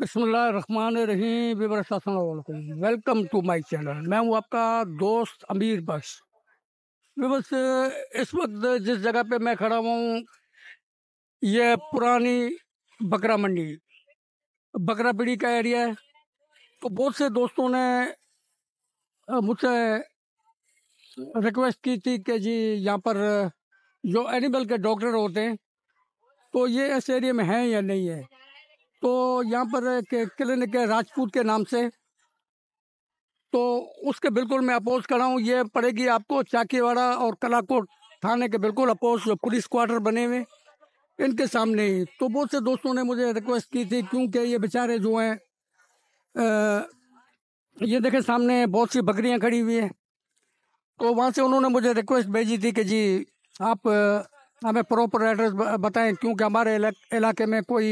बसमीम welcome to my channel मैं हूं आपका दोस्त अमीर बस बस इस वक्त जिस जगह पे मैं खड़ा हुआ हूँ ये पुरानी बकरा मंडी बकरा पीढ़ी का एरिया है तो बहुत से दोस्तों ने मुझसे रिक्वेस्ट की थी कि जी यहाँ पर जो एनिमल के डॉक्टर होते हैं तो ये इस एरिया में हैं या नहीं है तो यहाँ पर क्लिनिक है राजपूत के नाम से तो उसके बिल्कुल मैं अपोज कर रहा हूँ ये पड़ेगी आपको चाकीवाड़ा और कलाकोट थाने के बिल्कुल अपोज पुलिस क्वार्टर बने हुए इनके सामने ही तो बहुत से दोस्तों ने मुझे रिक्वेस्ट की थी क्योंकि ये बेचारे जो हैं ये देखें सामने बहुत सी बकरियाँ खड़ी हुई हैं तो वहाँ से उन्होंने मुझे रिक्वेस्ट भेजी थी कि जी आप हमें प्रॉपर एड्रेस बताएं क्योंकि हमारे इलाके में कोई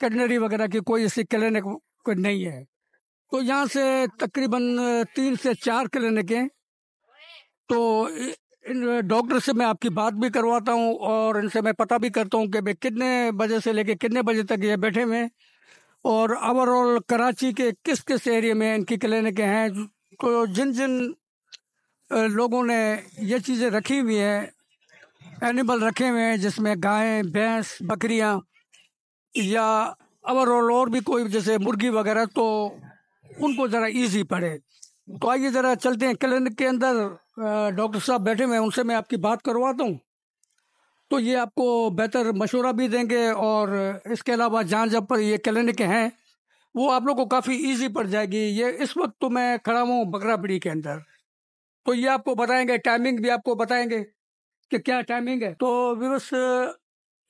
कैटनरी वगैरह की कोई ऐसी क्लिनिक कोई नहीं है तो यहाँ से तकरीबन तीन से चार क्लिनिक हैं तो इन डॉक्टर से मैं आपकी बात भी करवाता हूँ और इनसे मैं पता भी करता हूँ कि भाई कितने बजे से लेके कितने बजे तक ये बैठे हुए हैं और ओवरऑल कराची के किस किस एरिए में इनकी क्लिनिकें हैं तो जिन जिन लोगों ने ये चीज़ें रखी हुई हैं एनिमल रखे हुए हैं जिसमें गायें भैंस बकरियाँ या ओवरऑल और भी कोई जैसे मुर्गी वगैरह तो उनको ज़रा इजी पड़े तो आइए ज़रा चलते हैं क्लिनिक के अंदर डॉक्टर साहब बैठे हुए हैं उनसे मैं आपकी बात करवाता हूँ तो ये आपको बेहतर मशवरा भी देंगे और इसके अलावा जहाँ जहाँ पर ये क्लिनिक हैं वो आप लोग को काफ़ी इजी पड़ जाएगी ये इस वक्त तो मैं खड़ा हूँ बकरापड़ी के अंदर तो ये आपको बताएंगे टाइमिंग भी आपको बताएंगे कि क्या टाइमिंग है तो विवस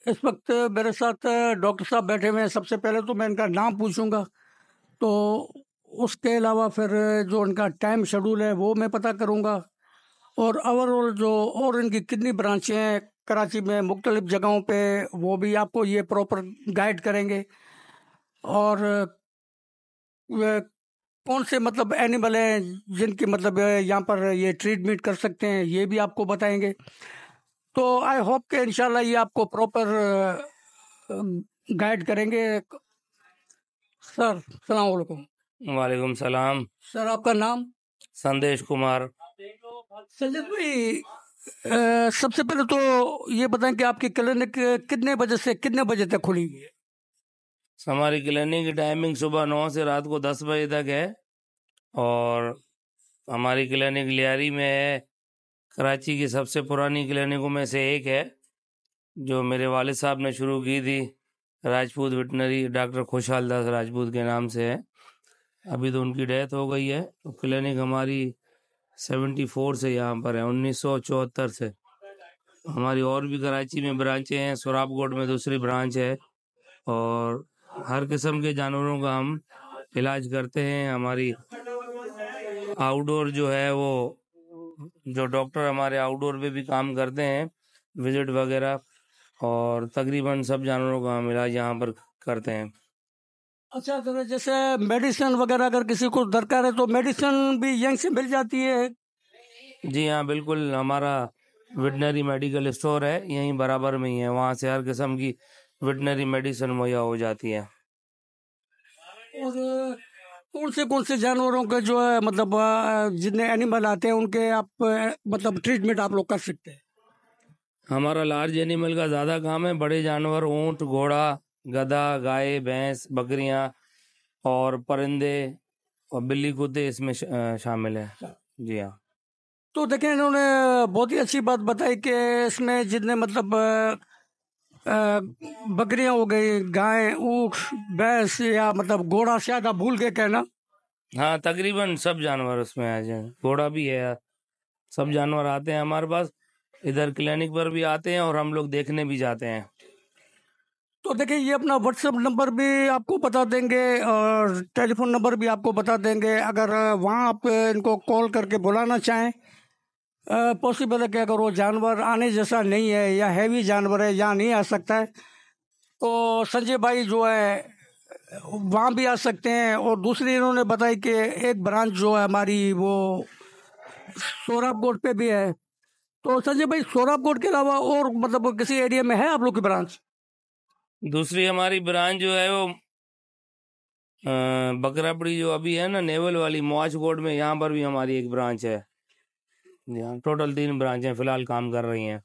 इस वक्त मेरे साथ डॉक्टर साहब बैठे हुए हैं सबसे पहले तो मैं इनका नाम पूछूंगा तो उसके अलावा फिर जो इनका टाइम शेड्यूल है वो मैं पता करूंगा और ओवरऑल जो और इनकी कितनी ब्रांचें हैं कराची में मुख्तलिफ जगहों पे वो भी आपको ये प्रॉपर गाइड करेंगे और कौन से मतलब एनिमल हैं जिनके मतलब यहाँ पर ये ट्रीटमेंट कर सकते हैं ये भी आपको बताएंगे तो आई होप के इनशाला ये आपको प्रॉपर गाइड करेंगे सर सलामकुम वालेकुम सलाम सर आपका नाम संदेश कुमार संदेश भाई सबसे पहले तो ये बताएं कि आपकी क्लिनिक कितने बजे से कितने बजे तक खुली हुई है हमारी क्लिनिक की टाइमिंग सुबह नौ से रात को दस बजे तक है और हमारी क्लिनिक लियारी में है कराची की सबसे पुरानी क्लिनिकों में से एक है जो मेरे वाल साहब ने शुरू की थी राजपूत वेटनरी डॉक्टर खुशहाल दास राजपूत के नाम से है अभी तो उनकी डेथ हो गई है तो क्लिनिक हमारी सेवेंटी फोर से यहाँ पर है उन्नीस सौ चौहत्तर से हमारी और भी कराची में ब्रांचें हैं सुराबकोट में दूसरी ब्रांच है और हर किस्म के जानवरों का हम इलाज करते हैं हमारी आउटडोर जो है वो जो डॉक्टर हमारे आउटडोर पे भी काम करते हैं विजिट वगैरह और तकरीबन सब जानवरों का हम इलाज यहाँ पर करते हैं अच्छा सर तो जैसे मेडिसिन वगैरह अगर किसी को दरकार है तो मेडिसिन भी यहीं से मिल जाती है जी हाँ बिल्कुल हमारा वेटनरी मेडिकल स्टोर है यहीं बराबर में ही है वहाँ से हर किस्म की वेटनरी मेडिसिन मुहैया हो जाती है और कौन से कौन से जानवरों के जो है मतलब जितने एनिमल आते हैं उनके आप मतलब ट्रीटमेंट आप लोग कर सकते हैं हमारा लार्ज एनिमल का ज़्यादा काम है बड़े जानवर ऊँट घोड़ा गधा गाय भैंस बकरियाँ और परिंदे और बिल्ली कुत्ते इसमें शामिल है अच्छा। जी हाँ तो देखें इन्होंने बहुत ही अच्छी बात बताई कि इसमें जितने मतलब बकरियां हो गई गाय ऊख भैंस या मतलब घोड़ा शायद आप भूल के कहना हाँ तकरीबन सब जानवर उसमें आ जाए घोड़ा भी है सब जानवर आते हैं हमारे पास इधर क्लिनिक पर भी आते हैं और हम लोग देखने भी जाते हैं तो देखिए ये अपना व्हाट्सएप नंबर भी आपको बता देंगे और टेलीफोन नंबर भी आपको बता देंगे अगर वहाँ आप इनको कॉल करके बुलाना चाहें पॉसिबल है कि अगर वो जानवर आने जैसा नहीं है या हैवी जानवर है यहाँ नहीं आ सकता है तो संजय भाई जो है वहाँ भी आ सकते हैं और दूसरी इन्होंने बताई कि एक ब्रांच जो है हमारी वो गोट पे भी है तो संजय भाई गोट के अलावा और मतलब किसी एरिया में है आप लोग की ब्रांच दूसरी हमारी ब्रांच जो है वो बकरापड़ी जो अभी है ना नेवल वाली मौज में यहाँ पर भी हमारी एक ब्रांच है टोटल तीन ब्रांचें फिलहाल काम कर रही हैं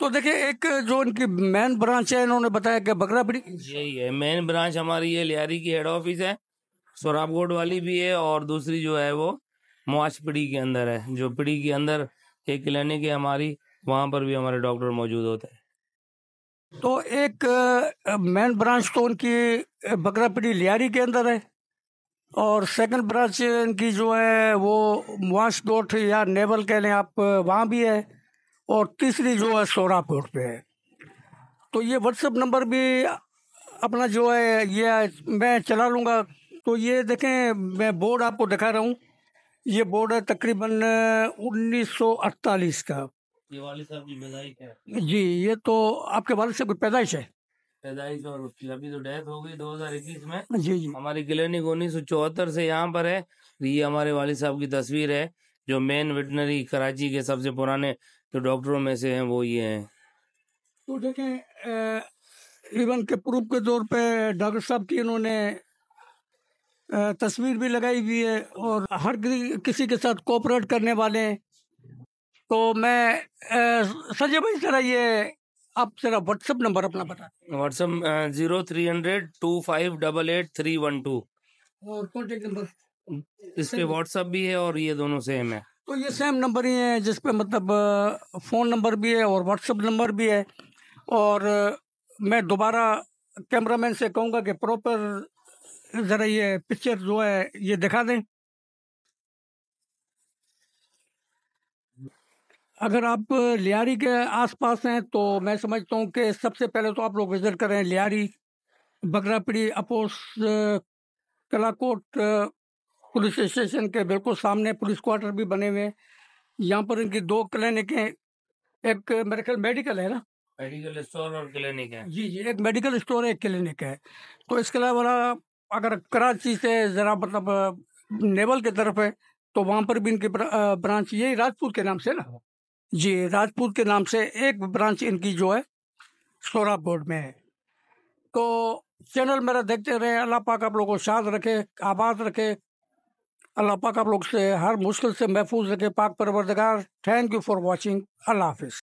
तो देखिए एक जो इनकी मेन ब्रांच है इन्होंने बताया कि बकरा यही है मेन ब्रांच हमारी ये लियारी की हेड ऑफिस है गोड वाली भी है और दूसरी जो है वो पीढ़ी के अंदर है जो पीढ़ी के अंदर एक क्लिनिक है हमारी वहाँ पर भी हमारे डॉक्टर मौजूद होते हैं तो एक मेन ब्रांच तो उनकी पीढ़ी लियारी के अंदर है और सेकंड ब्रांच इनकी जो है वो वांसकोट या नेवल कह लें आप वहाँ भी है और तीसरी जो है सोरापुर पे है तो ये व्हाट्सएप नंबर भी अपना जो है ये मैं चला लूँगा तो ये देखें मैं बोर्ड आपको दिखा रहा हूँ ये बोर्ड है तकरीबन 1948 का ये वाले साहब की पैदाइश है जी ये तो आपके वाले साहब की पैदाइश है पैदाइश और अभी तो डेथ हो गई 2021 में जी जी हमारी क्लिनिक उन्नीस सौ चौहत्तर से यहाँ पर है ये हमारे वाली साहब की तस्वीर है जो मेन वेटनरी कराची के सबसे पुराने जो डॉक्टरों में से हैं वो ये हैं तो देखें इवन के प्रूफ के तौर पे डॉक्टर साहब की इन्होंने तस्वीर भी लगाई हुई है और हर किसी के साथ कोऑपरेट करने वाले हैं तो मैं सजे भाई तरह ये आप जरा व्हाट्सएप नंबर अपना बता WhatsApp zero three hundred two five double eight three one two और कॉन्टेक्ट नंबर इस पे व्हाट्सएप भी है और ये दोनों सेम है तो ये सेम नंबर ही है जिसपे मतलब फ़ोन नंबर भी है और व्हाट्सएप नंबर भी है और मैं दोबारा कैमरामैन से कहूँगा कि प्रॉपर ज़रा ये पिक्चर जो है ये दिखा दें अगर आप लियारी के आसपास हैं तो मैं समझता हूँ कि सबसे पहले तो आप लोग विजिट करें Lyari Bakrapiri opposite Kalakot police station के बिल्कुल सामने पुलिस क्वार्टर भी बने हुए हैं यहाँ पर इनकी दो क्लिनिक हैं एक मेरे ख्याल मेडिकल है ना मेडिकल स्टोर और क्लिनिक है जी जी एक मेडिकल स्टोर एक क्लिनिक है तो इसके अलावा अगर कराची से ज़रा मतलब नेवल की तरफ है तो वहाँ पर भी इनकी ब्रांच यही राजपूत के नाम से ना हाँ। जी राजपूत के नाम से एक ब्रांच इनकी जो है सोरा बोर्ड में है तो चैनल मेरा देखते रहे अल्लाह पाक आप लोगों को शाद रखे आबाद रखे अल्लाह पाक आप लोग से हर मुश्किल से महफूज रखे पाक परवरदगार thank you for watching Allah हाफिज़